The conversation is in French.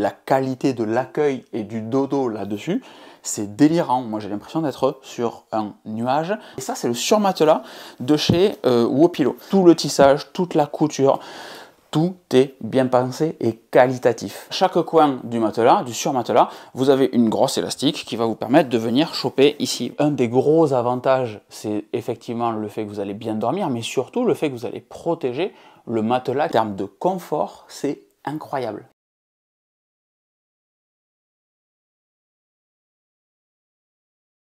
la qualité de l'accueil et du dodo là-dessus, c'est délirant. Moi, j'ai l'impression d'être sur un nuage. Et ça, c'est le surmatelas de chez euh, Wopilo. Tout le tissage, toute la couture, tout est bien pensé et qualitatif. Chaque coin du matelas, du surmatelas, vous avez une grosse élastique qui va vous permettre de venir choper ici. Un des gros avantages, c'est effectivement le fait que vous allez bien dormir, mais surtout le fait que vous allez protéger le matelas. En termes de confort, c'est incroyable.